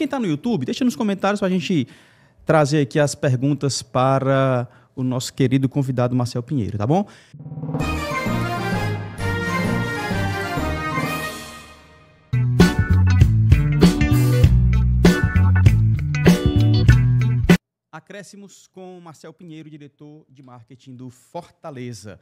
quem está no YouTube, deixa nos comentários para a gente trazer aqui as perguntas para o nosso querido convidado Marcel Pinheiro, tá bom? Acréscimos com Marcel Pinheiro, diretor de marketing do Fortaleza.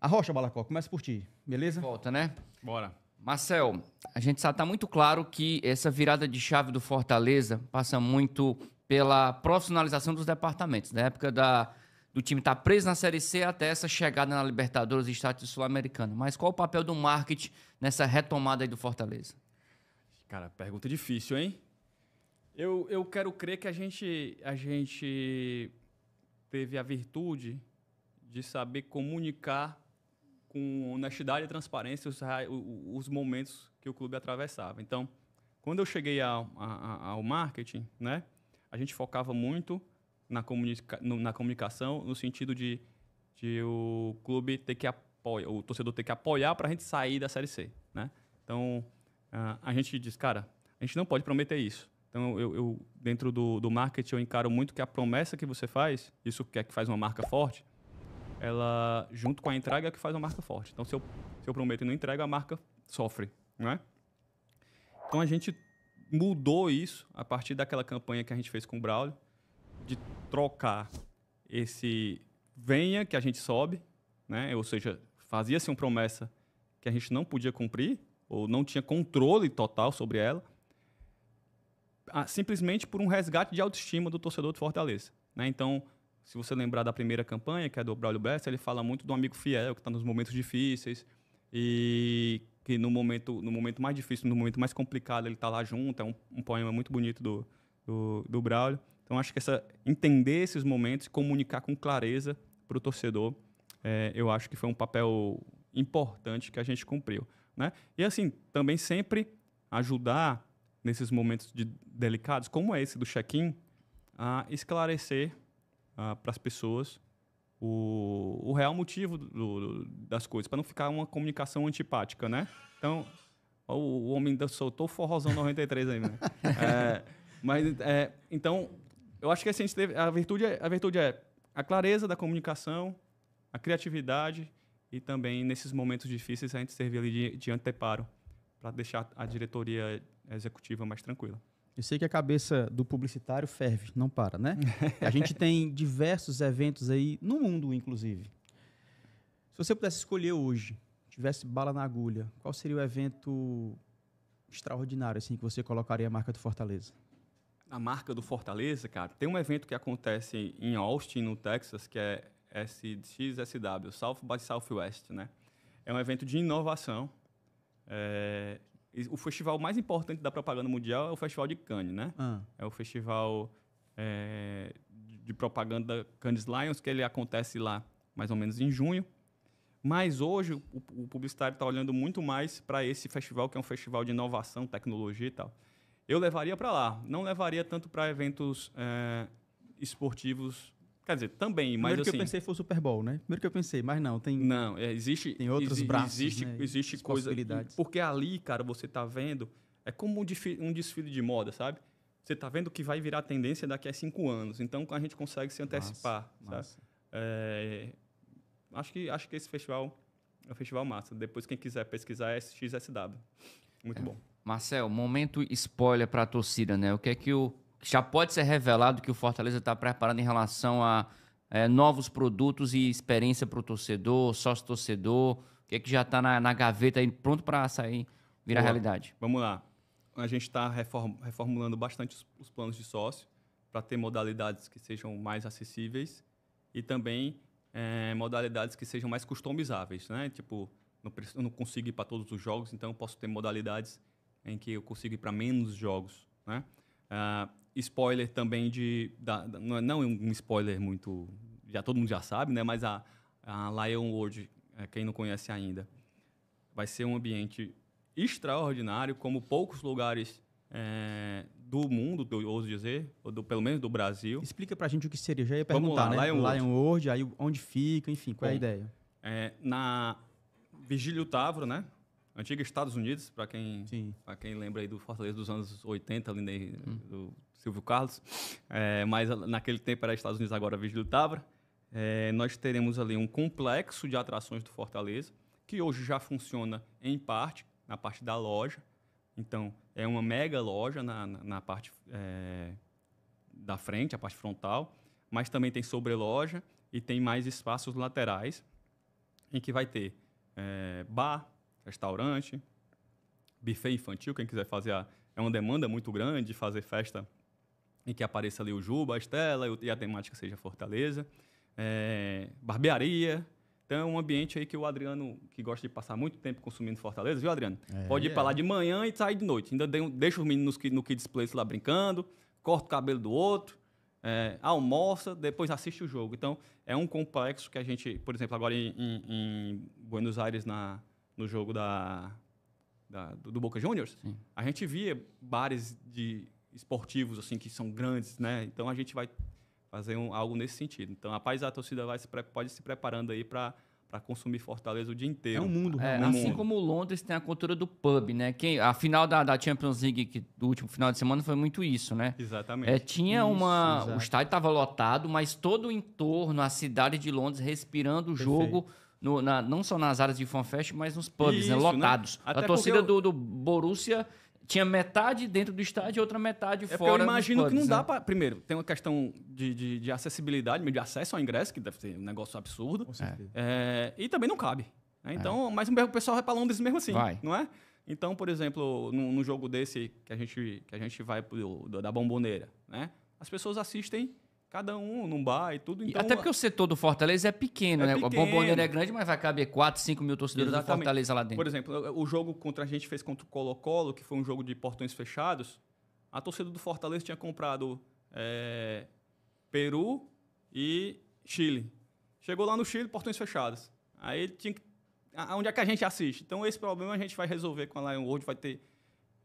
A Rocha Balacó, começa por ti, beleza? Volta, né? Bora. Marcel, a gente sabe, está muito claro que essa virada de chave do Fortaleza passa muito pela profissionalização dos departamentos. Na época da, do time estar tá preso na Série C até essa chegada na Libertadores e Estado Sul-Americano. Mas qual o papel do marketing nessa retomada aí do Fortaleza? Cara, pergunta difícil, hein? Eu, eu quero crer que a gente, a gente teve a virtude de saber comunicar com honestidade e transparência os, os momentos que o clube atravessava. Então, quando eu cheguei ao, ao marketing, né, a gente focava muito na, comunica, na comunicação, no sentido de, de o clube ter que apoiar, o torcedor ter que apoiar para a gente sair da Série C. Né? Então, a gente diz, cara, a gente não pode prometer isso. Então, eu, eu dentro do, do marketing, eu encaro muito que a promessa que você faz, isso que é que faz uma marca forte, ela, junto com a entrega, é que faz uma marca forte. Então, se eu, se eu prometo e não entrego, a marca sofre, é? Então, a gente mudou isso a partir daquela campanha que a gente fez com o Braulio, de trocar esse venha que a gente sobe, né? ou seja, fazia-se uma promessa que a gente não podia cumprir, ou não tinha controle total sobre ela, simplesmente por um resgate de autoestima do torcedor do Fortaleza. Né? Então, se você lembrar da primeira campanha, que é do Braulio Bessa, ele fala muito do amigo fiel que está nos momentos difíceis e que no momento, no momento mais difícil, no momento mais complicado, ele está lá junto. É um, um, poema muito bonito do, do, do Braulio. Então, acho que essa, entender esses momentos e comunicar com clareza para o torcedor, é, eu acho que foi um papel importante que a gente cumpriu. Né? E, assim, também sempre ajudar nesses momentos de, delicados, como é esse do check-in, a esclarecer uh, ah, para as pessoas o, o real motivo do, do, das coisas, para não ficar uma comunicação antipática, né? Então, o, o homem soltou o forrozão 93 aí, né? é, mas, é, então, eu acho que assim, a, virtude é, a virtude é a clareza da comunicação, a criatividade e também, nesses momentos difíceis, a gente servir ali de, de anteparo para deixar a diretoria executiva mais tranquila. Eu sei que a cabeça do publicitário ferve, não para, né? a gente tem diversos eventos aí, no mundo, inclusive. Se você pudesse escolher hoje, tivesse bala na agulha, qual seria o evento extraordinário assim que você colocaria a marca do Fortaleza? A marca do Fortaleza, cara, tem um evento que acontece em Austin, no Texas, que é SXSW, South by Southwest, né? É um evento de inovação. É, o festival mais importante da propaganda mundial é o Festival de Cannes, né? Ah. É o festival é, de propaganda Cannes Lions, que ele acontece lá mais ou menos em junho. Mas hoje o, o publicitário está olhando muito mais para esse festival, que é um festival de inovação, tecnologia e tal. Eu levaria para lá. Não levaria tanto para eventos é, esportivos Quer dizer, também, mas Primeiro assim... que eu assim pensei foi o Super Bowl, né? Primeiro que eu pensei, mas não, tem... Não, é, existe... Tem outros exi braços, Existe, né? existe coisa... Porque ali, cara, você tá vendo... É como um desfile, um desfile de moda, sabe? Você tá vendo que vai virar tendência daqui a cinco anos. Então, a gente consegue se antecipar, massa, massa. É, acho, que, acho que esse festival é um festival massa. Depois, quem quiser pesquisar, é XSW. Muito é. bom. Marcel, momento spoiler para a torcida, né? O que é que o já pode ser revelado que o Fortaleza está preparado em relação a é, novos produtos e experiência para o torcedor, sócio-torcedor? O que, é que já está na, na, gaveta aí, pronto para sair, virar Boa. realidade? Vamos lá. A gente está reform reformulando bastante os, os planos de sócio para ter modalidades que sejam mais acessíveis e também é, modalidades que sejam mais customizáveis, né? Tipo, não, não consigo ir para todos os jogos, então eu posso ter modalidades em que eu consigo ir para menos jogos, né? Uh, spoiler também de. Da, da, é, não é um spoiler muito. Já todo mundo já sabe, né? Mas a, a Lion World, é, quem não conhece ainda, vai ser um ambiente extraordinário, como poucos lugares é, do mundo, eu ouso dizer, ou do, pelo menos do Brasil. Explica pra gente o que seria. Já ia perguntar, lá, né? Lion, World. Lion World, aí onde fica, enfim, qual Bom, é a ideia? É, na Vigílio Tavro, né? Antigo Estados Unidos, para quem, quem lembra aí do Fortaleza dos anos 80, ali né, hum. do Silvio Carlos. É, mas naquele tempo era Estados Unidos, agora Vídeo do Tabra. É, nós teremos ali um complexo de atrações do Fortaleza, que hoje já funciona em parte, na parte da loja. Então, é uma mega loja na, na, na parte é, da frente, a parte frontal, mas também tem sobreloja e tem mais espaços laterais, em que vai ter é, bar, restaurante, buffet infantil, quem quiser fazer a, é uma demanda muito grande fazer festa em que apareça ali o Juba, a Estela e a temática seja Fortaleza, é, barbearia. Então é um ambiente aí que o Adriano, que gosta de passar muito tempo consumindo Fortaleza, viu, Adriano? É, Pode ir é. para lá de manhã e sair de noite. Ainda deixa os meninos no, Kids Place lá brincando, corta o cabelo do outro, é, almoça, depois assiste o jogo. Então, é um complexo que a gente, por exemplo, agora em, em, em Buenos Aires, na, no jogo da, da do, do, Boca Juniors, Sim. a gente via bares de esportivos assim que são grandes, né? Então a gente vai fazer um, algo nesse sentido. Então, a torcida vai se, pode se preparando aí para para consumir Fortaleza o dia inteiro. É um mundo. É, é um assim mundo. como Londres tem a cultura do pub, né? Quem, a final da, da Champions League que, do último final de semana foi muito isso, né? Exatamente. É, tinha isso, uma... O estádio estava lotado, mas todo o entorno, a cidade de Londres respirando o jogo... Perfeito no, na, não só nas áreas de fanfest, mas nos pubs, né, Isso, né? lotados. Né? A torcida eu... do, do Borussia tinha metade dentro do estádio e outra metade é fora. Eu imagino que não dá né? para. Primeiro, tem uma questão de, de, de, acessibilidade, de acesso ao ingresso, que deve ser um negócio absurdo. É. É, e também não cabe. Né? É. Então, é. mas o pessoal vai para Londres mesmo assim, vai. não é? Então, por exemplo, no jogo desse que a gente, que a gente vai pro, da bomboneira, né? As pessoas assistem Cada um num bar e tudo. Então, até porque o setor do Fortaleza é pequeno, é né? Pequeno. A bomboneira é grande, mas vai caber 4, 5 mil torcedores Exatamente. do Fortaleza lá dentro. Por exemplo, o jogo contra a gente fez contra o Colo-Colo, que foi um jogo de portões fechados. A torcida do Fortaleza tinha comprado é, Peru e Chile. Chegou lá no Chile, portões fechados. Aí tinha que, Onde é que a gente assiste? Então, esse problema a gente vai resolver com a Lion World, vai ter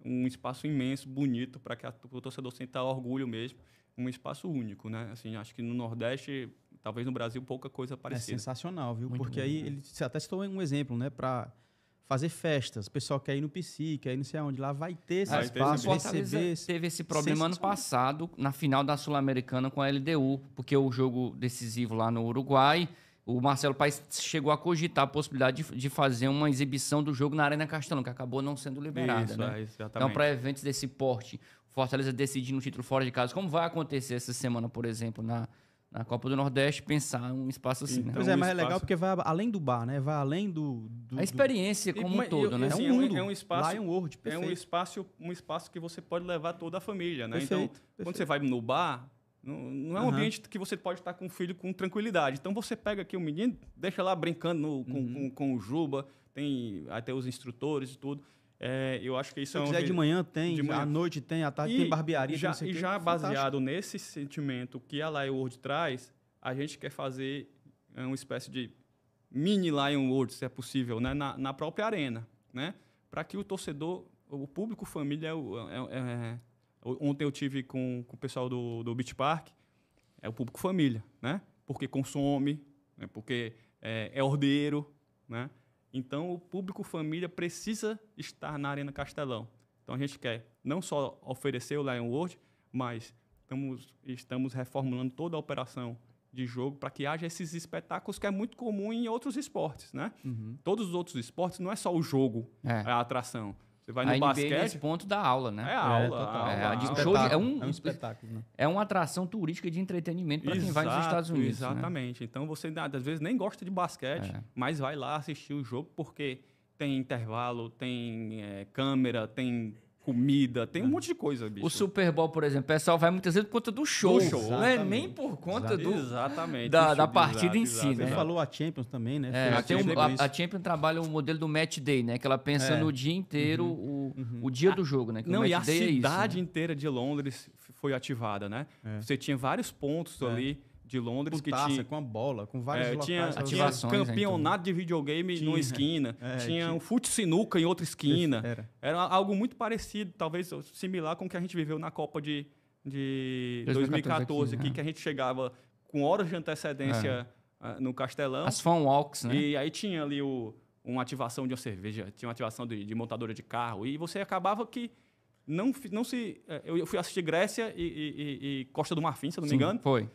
um espaço imenso, bonito, para que a, o torcedor sinta orgulho mesmo um espaço único, né? Assim, acho que no Nordeste, talvez no Brasil, pouca coisa é parecida. É sensacional, viu? Muito Porque bom, aí né? ele até citou um exemplo, né? Para fazer festas, o pessoal quer ir no PC, quer ir não sei aonde, lá vai ter esse vai espaço, ter receber... Esse... Teve esse problema ano passado, na final da Sul-Americana com a LDU, porque o jogo decisivo lá no Uruguai, o Marcelo Paes chegou a cogitar a possibilidade de, de, fazer uma exibição do jogo na Arena Castelão, que acabou não sendo liberada. Isso, né? é, então, para eventos desse porte, Fortaleza decidindo um título fora de casa, como vai acontecer essa semana, por exemplo, na, na Copa do Nordeste, pensar um espaço assim, né? então, né? Pois é, mas espaço... é legal porque vai além do bar, né? Vai além do... do a experiência do... como e, um todo, né? Assim, é, é, um mundo, é um espaço... Lion World, É um espaço, um espaço que você pode levar toda a família, né? Perfeito, então, perfeito. quando você vai no bar, não, não, é um uhum. ambiente que você pode estar com o filho com tranquilidade. Então você pega aqui o um menino, deixa lá brincando no, com, uhum. com, com, o Juba, tem até os instrutores e tudo. É, eu acho que isso Se é quiser, um... de manhã tem, de manhã... à noite tem, à tarde e tem barbearia. Já, tem e já baseado nesse sentimento que a Lion World traz, a gente quer fazer é, uma espécie de mini Lion World, se é possível, né? na, na própria arena, né? para que o torcedor, o público família... É, é, é ontem eu tive com, com o pessoal do, do Beach Park, é o público família, né? porque consome, né? porque é, é ordeiro, né? Então, o público família precisa estar na Arena Castelão. Então, a gente quer não só oferecer o Lion World, mas estamos, estamos reformulando toda a operação de jogo para que haja esses espetáculos que é muito comum em outros esportes, né? Uhum. Todos os outros esportes não é só o jogo, é. a atração. Você vai no a basquete. NBA nesse ponto da aula, né? É a aula. É, é, é um, é espetáculo. Né? É uma atração turística de entretenimento para quem vai nos Estados Unidos. Né? Exatamente. Né? Então você, às vezes, nem gosta de basquete, mas vai lá assistir o jogo porque tem intervalo, tem câmera, tem comida, tem um uhum. monte de coisa, bicho. O Super Bowl, por exemplo, o pessoal vai muitas vezes por conta do show, do show. não é nem por conta exatamente. do exatamente da, da partida exato, em si, exato, né? Você falou a Champions também, né? É, a, Champions, a, a, Champions trabalha o modelo do match day, né? Que ela pensa é. no dia inteiro, uhum. O, uhum. o dia ah, do jogo, né? Que não, e a cidade é isso, né? inteira de Londres foi ativada, né? É. Você tinha vários pontos é. ali de Londres com taça, que tinha com a bola, com vários é, locais, tinha, tinha né, campeonato então. de videogame tinha, numa esquina, é, tinha, tinha um fute sinuca em outra esquina. Era. era. algo muito parecido, talvez similar com o que a gente viveu na Copa de, de 2014, aqui, é. que a gente chegava com horas de antecedência é. ah, no Castelão. As fan walks, né? E aí tinha ali o, uma ativação de uma cerveja, tinha uma ativação de, de montadora de carro e você acabava que não, não se. Eh, eu fui assistir Grécia e, e, e Costa do Marfim, se não me Sim, engano. Foi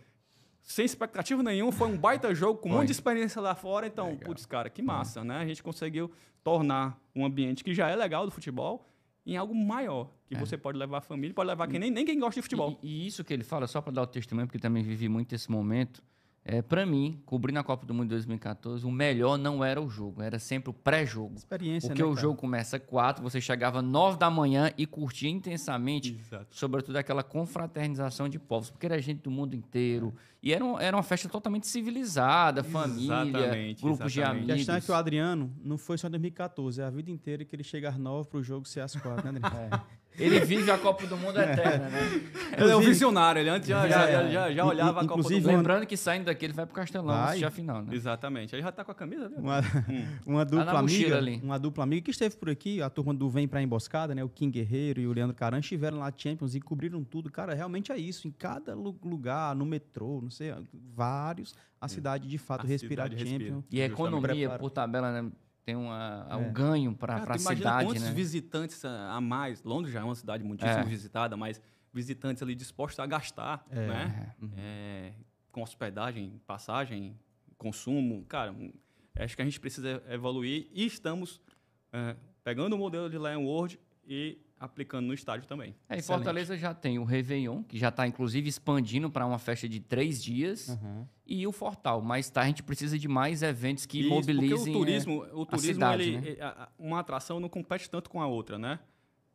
sem expectativa nenhuma, foi um baita jogo, com um monte de experiência lá fora. Então, legal. putz, cara, que massa, né? A gente conseguiu tornar um ambiente que já é legal do futebol em algo maior, que é. você pode levar a família, pode levar quem nem, nem quem gosta de futebol. E, e isso que ele fala, só para dar o testemunho, porque também vivi muito esse momento, é, para mim, cobrindo a Copa do Mundo de 2014, o melhor não era o jogo, era sempre o pré-jogo. Experiência, Porque né, o jogo começa às você chegava às da manhã e curtia intensamente, Exato. sobretudo aquela confraternização de povos, porque era gente do mundo inteiro. É. E era, um, era uma festa totalmente civilizada, família, exatamente, grupos exatamente. de amigos. A questão é que o Adriano não foi só em 2014, é a vida inteira que ele chega às nove para o jogo ser às quatro né, Adriano? É. Ele vive a Copa do Mundo eterna, né? Ele é um visionário, ele antes já, é, é. já, já, já olhava a Copa do Mundo. Lembrando que saindo daqui ele vai pro Castelão assistir a final, né? Exatamente. Ele já tá com a camisa, né? Uma, uma tá dupla amiga, uma dupla amiga que esteve por aqui, a turma do Vem Pra Emboscada, né? O Kim Guerreiro e o Leandro Caran estiveram lá Champions e cobriram tudo. Cara, realmente é isso. Em cada lugar, no metrô, não sei, vários, a hum. cidade de fato respirar respira Champions. E a economia, por tabela, né? tem uma, é. um ganho para a cidade. Quantos né? visitantes ah, a mais? Londres já é uma cidade muitíssimo é. visitada, mas visitantes ali dispostos a gastar, é. né? Uhum. É. com hospedagem, passagem, consumo. Cara, hum, acho que a gente precisa evoluir e estamos é, pegando o modelo de Lion World e aplicando no estádio também. É, em Fortaleza já tem o Réveillon, que já está inclusive expandindo para uma festa de três dias, uhum. e o Fortal. Mas tá, a gente precisa de mais eventos que Isso, mobilizem o turismo. É, o turismo, cidade, ele, né? É, uma atração não compete tanto com a outra, né?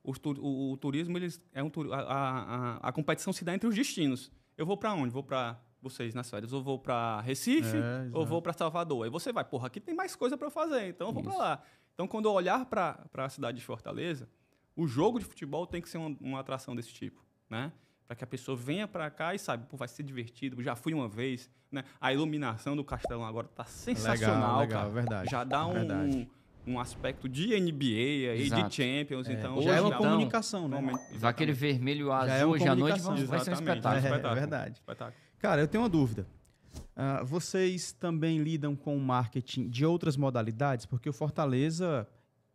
O, o, o turismo, eles, é um, a, a, a, competição se dá entre os destinos. Eu vou para onde? Vou para vocês nas férias, ou vou para Recife, é, ou vou para Salvador. Aí você vai, porra, aqui tem mais coisa para fazer, então eu vou para lá. Então, quando eu olhar para a cidade de Fortaleza, o jogo de futebol tem que ser uma, uma atração desse tipo, né? Para que a pessoa venha para cá e sabe, pô, vai ser divertido, já fui uma vez, né? A iluminação do Castelão agora tá sensacional, legal, legal, cara. Verdade, já dá um, verdade. um aspecto de NBA aí, de Champions, é, então... Já é uma comunicação, né? Vai aquele vermelho é azul hoje à noite, vai ser um é, espetáculo. É, é verdade. Espetáculo. Cara, eu tenho uma dúvida. Uh, vocês também lidam com o marketing de outras modalidades? Porque o Fortaleza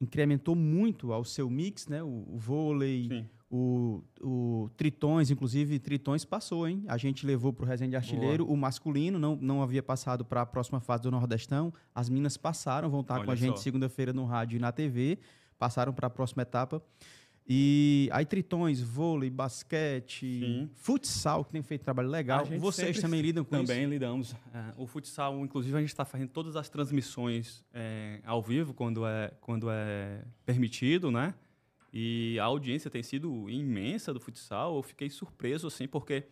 incrementou muito ao seu mix, né? O, o vôlei, o, o Tritões, inclusive Tritões passou, hein? A gente levou para o Resende Artilheiro Boa. o masculino, não, não havia passado para a próxima fase do Nordestão. As Minas passaram, vão estar Olha com a gente segunda-feira no rádio e na TV, passaram para a próxima etapa. E aí, tritões, vôlei, basquete, Sim. futsal, que tem feito trabalho legal. Vocês também lidam com também isso? Também lidamos. É, o futsal, inclusive, a gente está fazendo todas as transmissões é, ao vivo, quando é, quando é permitido, né? E a audiência tem sido imensa do futsal. Eu fiquei surpreso, assim, porque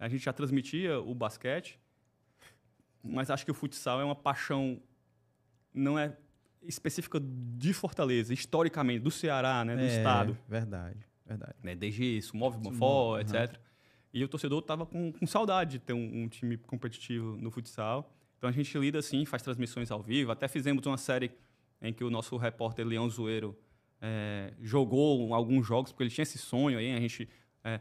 a gente já transmitia o basquete, mas acho que o futsal é uma paixão. Não é específica de Fortaleza, historicamente, do Ceará, né, do é, estado. Verdade, verdade. Né, desde isso, Move Banfó, etc. E o torcedor estava com, com, saudade de ter um, um, time competitivo no futsal. Então a gente lida assim, faz transmissões ao vivo. Até fizemos uma série em que o nosso repórter Leão Zoeiro é, jogou alguns jogos, porque ele tinha esse sonho aí. A gente é,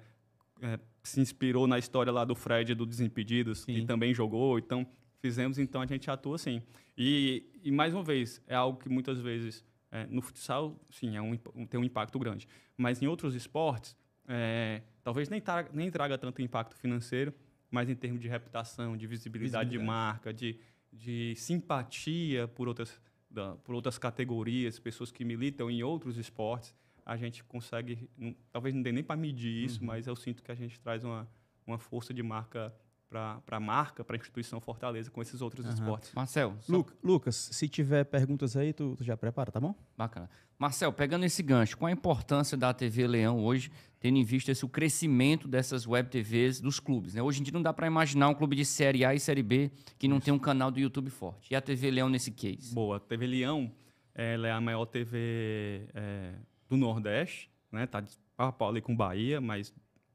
se inspirou na história lá do Fred do Desimpedidos, Sim. que também jogou. Então fizemos, então a gente atua assim. E, e mais uma vez, é algo que muitas vezes é, no futsal, sim, é um, tem um impacto grande. Mas em outros esportes, é, talvez nem traga, nem traga tanto impacto financeiro, mas em termos de reputação, de visibilidade, visibilidade. de marca, de, de simpatia por outras, da, por outras categorias, pessoas que militam em outros esportes, a gente consegue, não, talvez não dê nem para medir isso, uhum. mas eu sinto que a gente traz uma, uma força de marca para a marca, para a instituição Fortaleza com esses outros uhum. esportes. Marcel. Só... Lu Lucas, se tiver perguntas aí, tu, tu, já prepara, tá bom? Bacana. Marcel, pegando esse gancho, qual a importância da TV Leão hoje, tendo em vista esse, o crescimento dessas web TVs dos clubes? Né? Hoje em dia não dá para imaginar um clube de Série A e Série B que não Isso. tem um canal do YouTube forte. E a TV Leão nesse case? Boa, a TV Leão ela é a maior TV é, do Nordeste, né? Tá de pau ali com Bahia, mas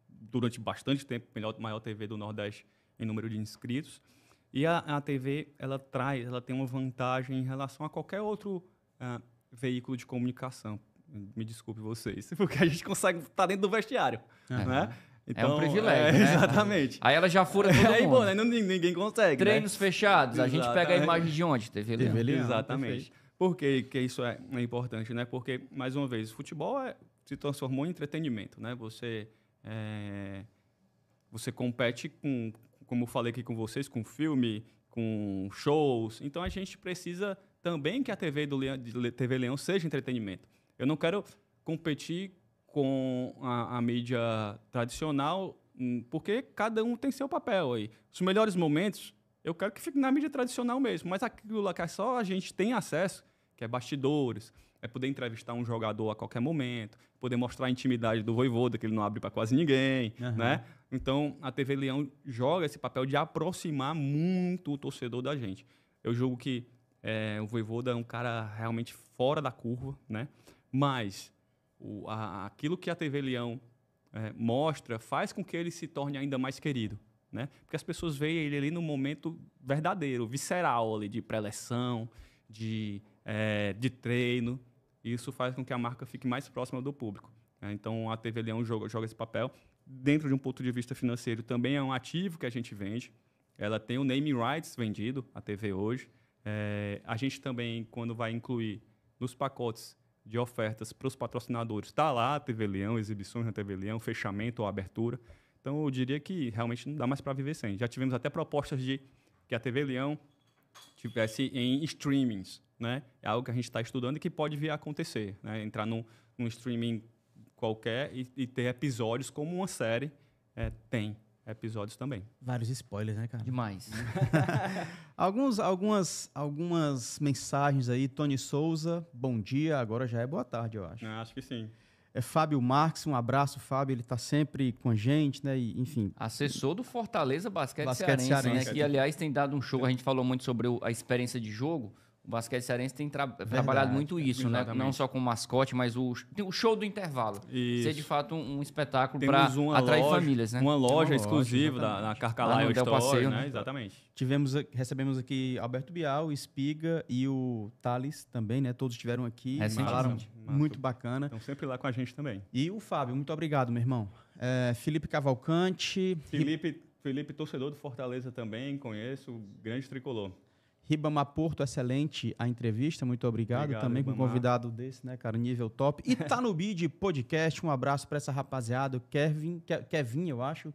durante bastante tempo, melhor maior TV do Nordeste em número de inscritos. E a, a TV, ela traz, ela tem uma vantagem em relação a qualquer outro uh, veículo de comunicação. Me desculpe vocês, porque a gente consegue estar tá dentro do vestiário, uhum. né? Então, é um então, privilégio. É, né? Exatamente. Aí ela já fura todo aí, mundo. Bom, né? não, ninguém consegue. Né? Treinos né? fechados, a gente pega a imagem de onde? TV Leão. TV Leão exatamente. Perfeito. Por que, que isso é, é importante, né? Porque, mais uma vez, o futebol é, se transformou em entretenimento, né? Você, é, você compete com como falei aqui com vocês, com filme, com shows. Então a gente precisa também que a TV do Leão, TV Leão seja entretenimento. Eu não quero competir com a, a mídia tradicional, hum, porque cada um tem seu papel aí. Os melhores momentos eu quero que fique na mídia tradicional mesmo, mas aquilo lá que é só a gente tem acesso, que é bastidores, é poder entrevistar um jogador a qualquer momento, poder mostrar a intimidade do Voivoda, que ele não abre para quase ninguém, uhum. né? Então, a TV Leão joga esse papel de aproximar muito o torcedor da gente. Eu julgo que é, o Voivoda é um cara realmente fora da curva, né? Mas o, a, aquilo que a TV Leão é, mostra faz com que ele se torne ainda mais querido. Né? Porque as pessoas veem ele ali no momento verdadeiro, visceral ali, de preleção, de, é, de treino. E isso faz com que a marca fique mais próxima do público. Né? Então, a TV Leão joga, joga esse papel. Dentro de um ponto de vista financeiro, também é um ativo que a gente vende. Ela tem o naming rights vendido, a TV hoje. É, a gente também, quando vai incluir nos pacotes de ofertas para os patrocinadores, está lá a TV Leão, exibições na TV Leão, fechamento ou abertura. Então, eu diria que realmente não dá mais para viver sem. Já tivemos até propostas de que a TV Leão tivesse em streamings né? É algo que a gente está estudando e que pode vir a acontecer, né? Entrar num, num streaming qualquer e, e, ter episódios como uma série é, tem episódios também. Vários spoilers, né, cara? Demais. Alguns, algumas, algumas mensagens aí. Tony Souza, bom dia. Agora já é boa tarde, eu acho. Ah, acho que sim. É Fábio Marques, um abraço, Fábio. Ele está sempre com a gente, né? E, enfim. Assessor do Fortaleza Basquete, Basquete Cearense, né, Cearense, né? Que, aliás, tem dado um show. A gente falou muito sobre a experiência de jogo. O basquete cearense tem tra Verdade, trabalhado muito isso, né? exatamente. né? Não só com mascote, mas o, o show do intervalo. Isso. Ser de fato um, um espetáculo para atrair loja, famílias, né? Uma loja, loja exclusiva da, da Carcalaio Story, passeio, né? né? Exatamente. Tivemos, recebemos aqui Alberto Bial, Espiga e o Thales também, né? Todos estiveram aqui, falaram muito bacana. Estão sempre lá com a gente também. E o Fábio, muito obrigado, meu irmão. É, Felipe Cavalcante. Felipe, Felipe, torcedor do Fortaleza também, conheço, grande tricolor. Ribamar Porto, excelente a entrevista, muito obrigado, obrigado também Ribamar. com um convidado desse, né, cara, nível top. E tá no BID Podcast, um abraço para essa rapaziada, Kevin, Kevin, eu acho.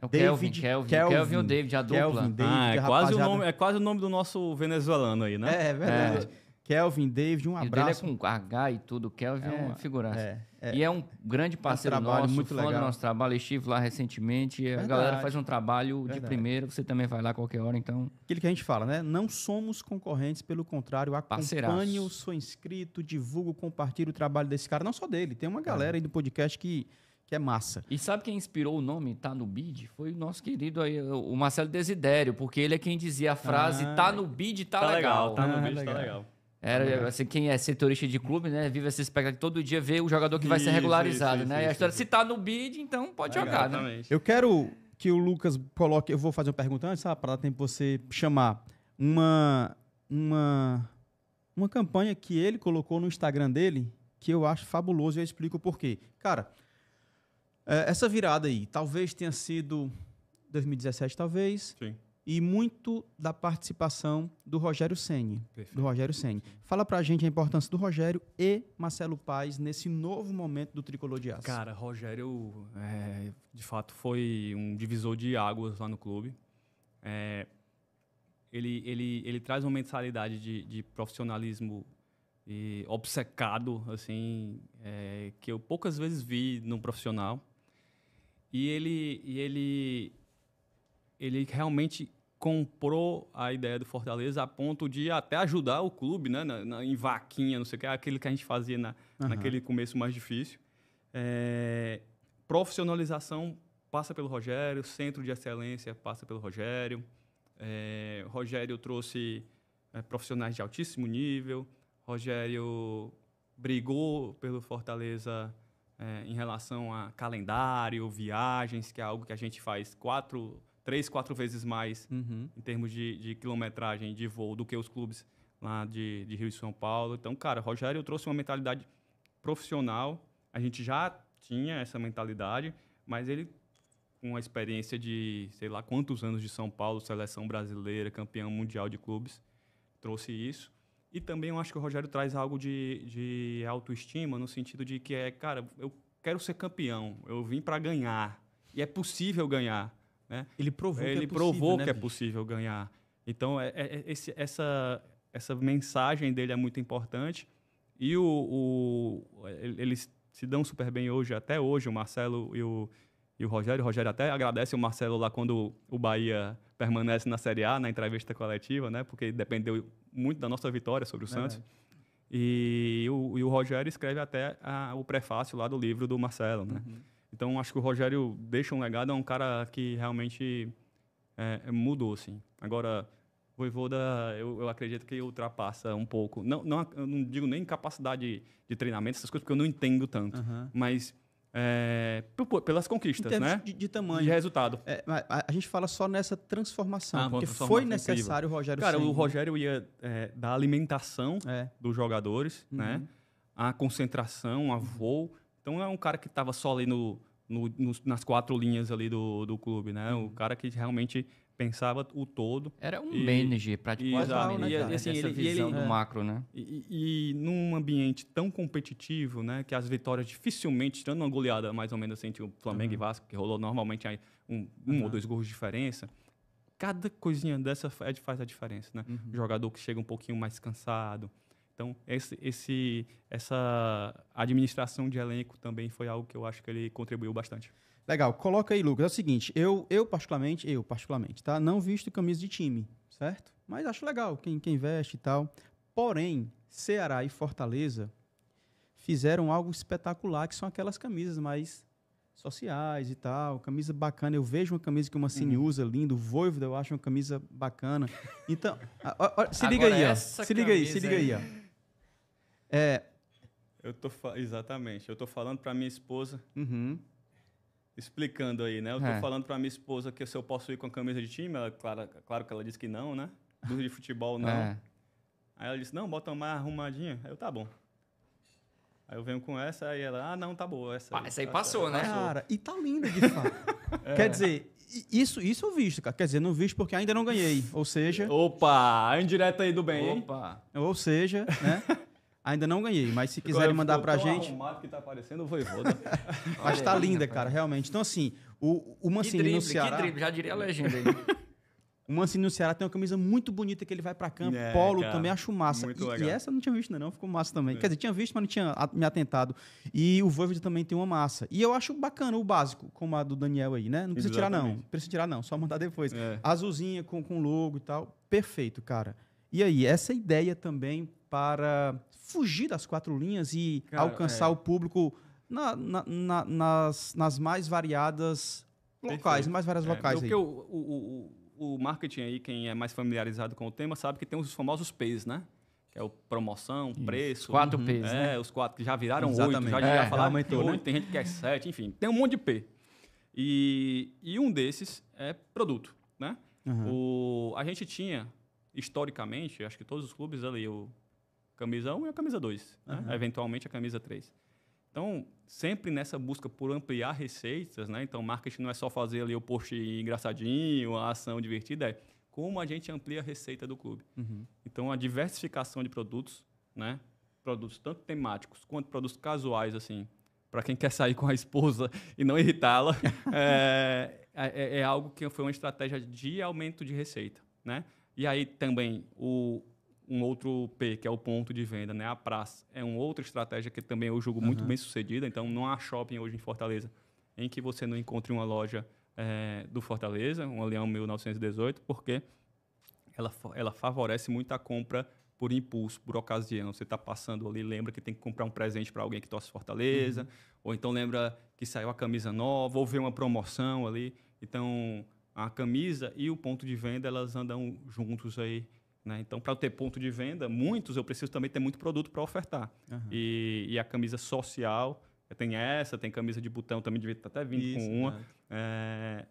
É o David, Kelvin, Kelvin, Kelvin, ou David, a dupla. Kelvin, David, ah, é, quase nome, é, quase o nome, do nosso venezuelano aí, né? É, é verdade. É. Kelvin, David, um é abraço. E é com H e tudo, Kelvin é, é uma figuraça. É, é. e é um grande parceiro um nosso, muito fã legal. do nosso trabalho. Estive lá recentemente. Verdade. A galera faz um trabalho Verdade. de primeira, você também vai lá qualquer hora, então. Aquilo que a gente fala, né? Não somos concorrentes, pelo contrário, acompanhe o seu inscrito, divulgo, compartilhe o trabalho desse cara, não só dele, tem uma é. galera aí do podcast que que é massa. E sabe quem inspirou o nome Tá no Bid? Foi o nosso querido aí, o Marcelo Desidério, porque ele é quem dizia a frase ah, Tá no Bid, tá, tá legal. legal. Tá ah, no Bid, legal. tá legal. Era assim, quem é setorista de clube, né? Vive essa que todo dia vê o jogador que vai ser regularizado, isso, né? Isso, e a história, isso. se tá no bid, então pode jogar, né? exatamente. né? Eu quero que o Lucas coloque. Eu vou fazer uma pergunta antes, sabe? Para dar tempo você chamar. Uma. Uma. Uma campanha que ele colocou no Instagram dele, que eu acho fabuloso e eu explico por quê. Cara, é, essa virada aí, talvez tenha sido 2017, talvez. Sim e muito da participação do Rogério Ceni, do Rogério Ceni. Fala pra gente a importância do Rogério e Marcelo Paes nesse novo momento do tricolor de aço. Cara, Rogério é, de fato foi um divisor de águas lá no clube. É, ele, ele, ele traz uma mentalidade de, de profissionalismo e obcecado, assim, é, que eu poucas vezes vi num profissional. E ele, e ele ele realmente comprou a ideia do Fortaleza a ponto de até ajudar o clube, né? Na, na, em vaquinha, não sei o que, aquilo que a gente fazia na, uhum. naquele começo mais difícil. É, profissionalização passa pelo Rogério, centro de excelência passa pelo Rogério. É, Rogério trouxe é, profissionais de altíssimo nível. Rogério brigou pelo Fortaleza é, em relação a calendário, viagens, que é algo que a gente faz quatro três, quatro vezes mais uhum. em termos de, de, quilometragem de voo do que os clubes lá de, de Rio e São Paulo. Então, cara, Rogério trouxe uma mentalidade profissional. A gente já tinha essa mentalidade, mas ele com a experiência de sei lá quantos anos de São Paulo, seleção brasileira, campeão mundial de clubes, trouxe isso. E também eu acho que o Rogério traz algo de, de autoestima, no sentido de que é, cara, eu quero ser campeão, eu vim para ganhar, e é possível ganhar. Né? Ele provou, Ele é, que, é possível, né, que é possível ganhar. Então, é, é, é, esse, essa, essa mensagem dele é muito importante. E o, o, eles se dão super bem hoje, até hoje, o Marcelo e o, e o Rogério. O Rogério até agradece o Marcelo lá quando o Bahia permanece na Série A, na entrevista coletiva, né? Porque dependeu muito da nossa vitória sobre o é Santos. E, o, e o Rogério escreve até a, o prefácio lá do livro do Marcelo, né? Uhum. Então, acho que o Rogério deixa um legado, é um cara que realmente é, é mudou, assim. Agora, o Voivoda, eu, eu acredito que ultrapassa um pouco. Não, não, eu não digo nem capacidade de, treinamento, essas coisas, porque eu não entendo tanto. Uhum. Mas é, pelas conquistas, né? De, de, tamanho. De resultado. É, a, a, gente fala só nessa transformação, ah, porque transformação foi necessário o Rogério Cara, o Rogério ia é, da alimentação é. dos jogadores, né? uhum. né? A concentração, a voo, então é um cara que estava só ali no, no, no, nas quatro linhas ali do, do clube, né? Uhum. O cara que realmente pensava o todo. Era um e, manager, praticamente. e, né? assim, ele, visão ele, do é, macro, né? E, e, num ambiente tão competitivo, né? Que as vitórias dificilmente, tirando uma goleada mais ou menos assim, o tipo Flamengo uhum. e Vasco, que rolou normalmente aí um, um uhum. ou dois gols de diferença, cada coisinha dessa é faz a diferença, né? Uhum. O jogador que chega um pouquinho mais cansado, então, esse, esse, essa administração de elenco também foi algo que eu acho que ele contribuiu bastante. Legal, coloca aí, Lucas. É o seguinte, eu, eu particularmente, eu particularmente, tá? Não visto camisa de time, certo? Mas acho legal quem, quem veste e tal. Porém, Ceará e Fortaleza fizeram algo espetacular, que são aquelas camisas mais sociais e tal, camisa bacana. Eu vejo uma camisa que uma Cine uhum. usa, lindo, Voivoda, eu acho uma camisa bacana. Então, se, liga aí, ó, se liga aí, se liga aí, se liga aí, é... Eu tô exatamente. Eu tô falando para minha esposa. Uhum. Explicando aí, né? Eu tô é. falando para minha esposa que se eu posso ir com a camisa de time, ela, claro, claro que ela disse que não, né? Blusa de futebol não. É. Aí ela disse: "Não, bota uma arrumadinha". Aí eu tá bom. Aí eu venho com essa, aí ela, ah, não, tá boa. Essa aí, ah, essa aí passou, essa, né? Cara, e tá linda de fato. é. Quer dizer, isso, isso eu visto, cara. Quer dizer, não visto porque ainda não ganhei. Ou seja. Opa! A indireta aí do bem. Opa! Hein? Ou seja, né? Ainda não ganhei, mas se é quiserem mandar pra gente. arrumado que tá aparecendo o voivoda. Né? mas tá linda, cara, realmente. Então, assim, o, o Mancini drible, no Ceará. Que drible, já diria a legenda aí. o Mancini no Ceará tem uma camisa muito bonita que ele vai pra campo. É, Polo cara, também acho massa. Muito e, legal. e essa eu não tinha visto, ainda não. Ficou massa também. É. Quer dizer, tinha visto, mas não tinha me atentado. E o Voivoda também tem uma massa. E eu acho bacana o básico, como a do Daniel aí, né? Não precisa Exatamente. tirar, não. Precisa tirar, não. Só mandar depois. É. Azulzinha com, com logo e tal. Perfeito, cara. E aí, essa ideia também para fugir das quatro linhas e Cara, alcançar é. o público na, na, na, nas, nas mais variadas locais, mais várias é, locais. Porque aí. O, o, o, marketing aí, quem é mais familiarizado com o tema, sabe que tem os famosos P's, né? Que é o promoção, Isso. preço. quatro uhum, P's, é, né? os quatro que já viraram oito, já, é, já falaram oito, né? tem gente que quer é sete, enfim, tem um monte de P. E, e um desses é produto, né? Uhum. O, a gente tinha, historicamente, acho que todos os clubes ali, o camisa 1 e a camisa 2, né? eventualmente a camisa 3. Então, sempre nessa busca por ampliar receitas, né? Então, marketing não é só fazer ali o post engraçadinho, a ação divertida, é como a gente amplia a receita do clube. Uhum. Então, a diversificação de produtos, né? Produtos tanto temáticos quanto produtos casuais, assim, para quem quer sair com a esposa e não irritá-la, é, é, é, é, algo que foi uma estratégia de aumento de receita, né? E aí também o, um outro P, que é o ponto de venda, né? A praça é uma outra estratégia que também eu julgo uhum. muito bem sucedida. Então, não há shopping hoje em Fortaleza em que você não encontre uma loja é, do Fortaleza, um Leão 1918, porque ela, ela favorece muito a compra por impulso, por ocasião. Você está passando ali, lembra que tem que comprar um presente para alguém que torce Fortaleza, uhum. ou então lembra que saiu a camisa nova, ou vê uma promoção ali. Então, a camisa e o ponto de venda, elas andam juntos aí né? Então, para eu ter ponto de venda, muitos, eu preciso também ter muito produto para ofertar. Uhum. E, e, a camisa social, tem essa, tem camisa de botão, também devia estar tá até vindo Isso, com uma. Né? É,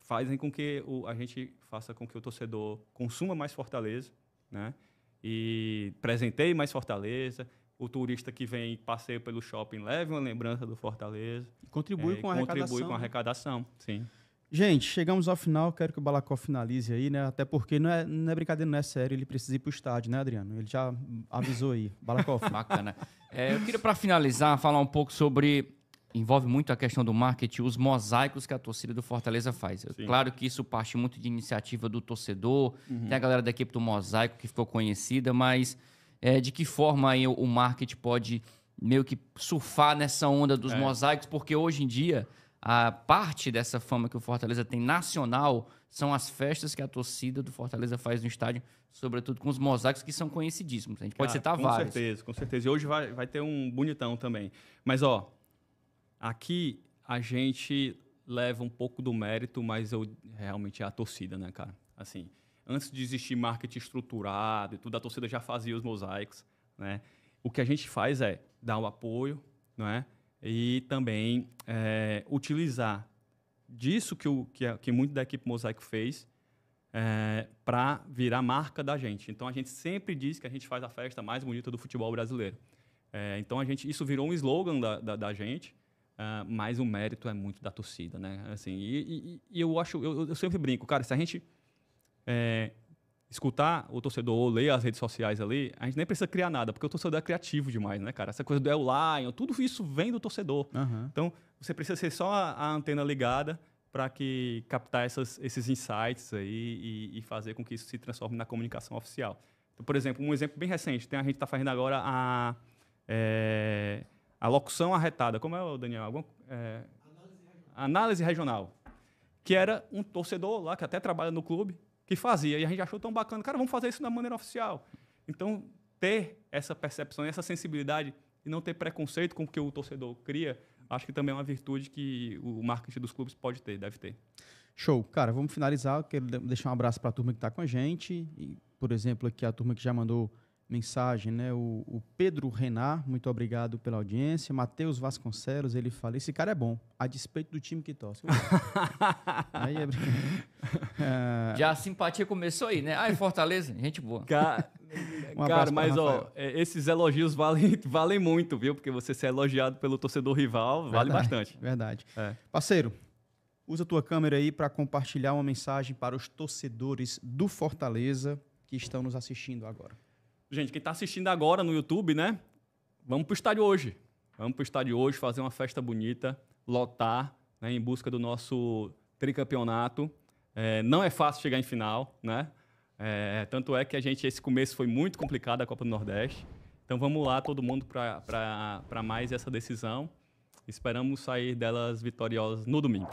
fazem com que o, a gente faça com que o torcedor consuma mais Fortaleza, né? E presenteie mais Fortaleza, o turista que vem passeia pelo shopping leve uma lembrança do Fortaleza. Contribui é, com a arrecadação. Contribui com a arrecadação, né? sim. Gente, chegamos ao final, quero que o Balacó finalize aí, né? Até porque não é, não é brincadeira, não é sério, ele precisa ir para o estádio, né, Adriano? Ele já avisou aí. Balacó. Bacana. É, eu queria, para finalizar, falar um pouco sobre. Envolve muito a questão do marketing, os mosaicos que a torcida do Fortaleza faz. Sim. Claro que isso parte muito de iniciativa do torcedor, uhum. tem a galera da equipe do Mosaico que ficou conhecida, mas é, de que forma aí o marketing pode meio que surfar nessa onda dos é. mosaicos, porque hoje em dia a parte dessa fama que o Fortaleza tem nacional são as festas que a torcida do Fortaleza faz no estádio, sobretudo com os mosaicos que são conhecidíssimos. A gente Cara, pode citar com vários. Com certeza, com certeza. E hoje vai, vai ter um bonitão também. Mas, ó, aqui a gente leva um pouco do mérito, mas eu realmente é a torcida, né, cara? Assim, antes de existir marketing estruturado e tudo, a torcida já fazia os mosaicos, né? O que a gente faz é dar o apoio, não é? E também é, utilizar disso que, o, que, que muito da equipe Mosaico fez é, eh, para virar marca da gente. Então a gente sempre diz que a gente faz a festa mais bonita do futebol brasileiro. É, então a gente isso virou um slogan da, da, da gente, uh, mas o mérito é muito da torcida, né? Assim, e, e, e eu acho eu, eu, sempre brinco, cara, se a gente é, escutar o torcedor ou ler as redes sociais ali, a gente nem precisa criar nada, porque o torcedor é criativo demais, né, cara? Essa coisa do online, tudo isso vem do torcedor. Uhum. Então, você precisa ser só a, a antena ligada para que captar essas, esses insights aí e, e, fazer com que isso se transforme na comunicação oficial. Então, por exemplo, um exemplo bem recente, tem, a gente está fazendo agora a, é, a locução arretada. Como é, Daniel? Algum, é, análise regional. análise regional. Que era um torcedor lá, que até trabalha no clube, que fazia. E a gente achou tão bacana, cara, vamos fazer isso da maneira oficial. Então, ter essa percepção, essa sensibilidade e não ter preconceito com o que o torcedor cria, acho que também é uma virtude que o marketing dos clubes pode ter, deve ter. Show. Cara, vamos finalizar. quero deixar um abraço para a turma que está com a gente. E, por exemplo, aqui a turma que já mandou mensagem, né? O, o Pedro Renar, muito obrigado pela audiência. Matheus Vasconcelos, ele fala: esse cara é bom, a despeito do time que torce. aí é, é... Já a simpatia começou aí, né? Ai, ah, Fortaleza, gente boa. um cara, mas ó, é, esses elogios valem, valem muito, viu? Porque você ser elogiado pelo torcedor rival vale bastante. Verdade. É. Parceiro, usa a tua câmera aí para compartilhar uma mensagem para os torcedores do Fortaleza que estão nos assistindo agora gente, quem está assistindo agora no YouTube, né? Vamos para o estádio hoje. Vamos para o estádio hoje fazer uma festa bonita, lotar, né, em busca do nosso tricampeonato. É, não é fácil chegar em final, né? É, tanto é que a gente, esse começo foi muito complicado a Copa do Nordeste. Então vamos lá, todo mundo, para mais essa decisão. Esperamos sair delas vitoriosos no domingo.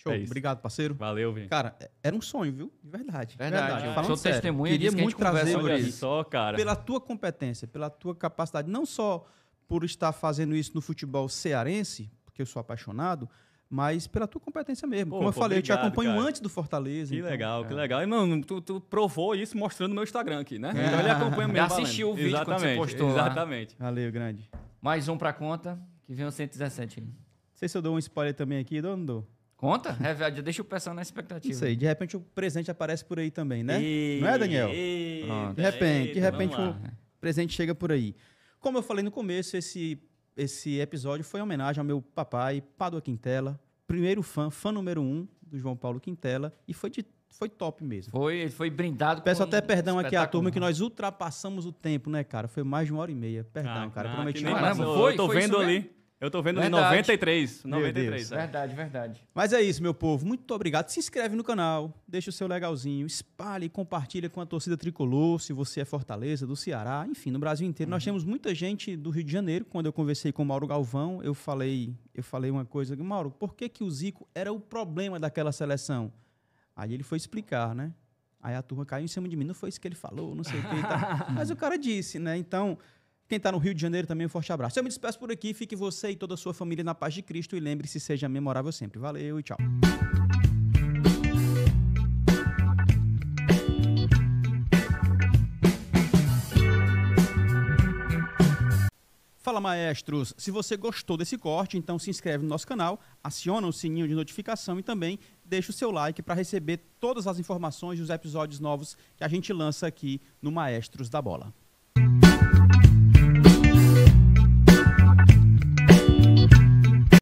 É Show. É Obrigado, parceiro. Valeu, Vini. Cara, era um sonho, viu? De verdade. Verdade. verdade. Eu Sou sério, testemunha queria muito trazer trazer isso. Só, cara. Pela tua competência, pela tua capacidade, não só por estar fazendo isso no futebol cearense, porque eu sou apaixonado, mas pela tua competência mesmo. Pô, Como eu pô, falei, obrigado, eu te acompanho cara. antes do Fortaleza. Que então. legal, é. que legal. E, mano, tu, tu, provou isso mostrando meu Instagram aqui, né? É. Então ele acompanha mesmo. Já assistiu o vídeo exatamente, quando você postou Exatamente. Lá. Valeu, grande. Mais um pra conta, que vem o 117. Não sei se eu dou um spoiler também aqui, dou ou não dou? Conta, revela, é deixa o pessoal na expectativa. Isso aí, de repente o presente aparece por aí também, né? Eita, Não é, Daniel? Eita, de repente, eita, de repente o presente chega por aí. Como eu falei no começo, esse, esse episódio foi em homenagem ao meu papai, Padua Quintela, primeiro fã, fã número um do João Paulo Quintela, e foi de foi top mesmo. Foi, foi brindado. Peço até perdão aqui à turma que nós ultrapassamos o tempo, né, cara? Foi mais de uma hora e meia. Perdão, ah, cara. Ah, prometi. Caramba, foi, foi, tô foi vendo ali. Eu tô vendo verdade. em 93. 93. É. Verdade, verdade. Mas é isso, meu povo. Muito obrigado. Se inscreve no canal, deixa o seu legalzinho, espalhe e compartilha com a torcida tricolor, se você é Fortaleza, do Ceará, enfim, no Brasil inteiro. Uhum. Nós temos muita gente do Rio de Janeiro. Quando eu conversei com o Mauro Galvão, eu falei, eu falei uma coisa, Mauro, por que que o Zico era o problema daquela seleção? Aí ele foi explicar, né? Aí a turma caiu em cima de mim, não foi isso que ele falou, não sei o que Mas o cara disse, né? Então, quem está no Rio de Janeiro também, um forte abraço. Eu me despeço por aqui, fique você e toda a sua família na paz de Cristo e lembre-se, seja memorável sempre. Valeu e tchau. Fala maestros, se você gostou desse corte, então se inscreve no nosso canal, aciona o sininho de notificação e também deixa o seu like para receber todas as informações dos episódios novos que a gente lança aqui no Maestros da Bola.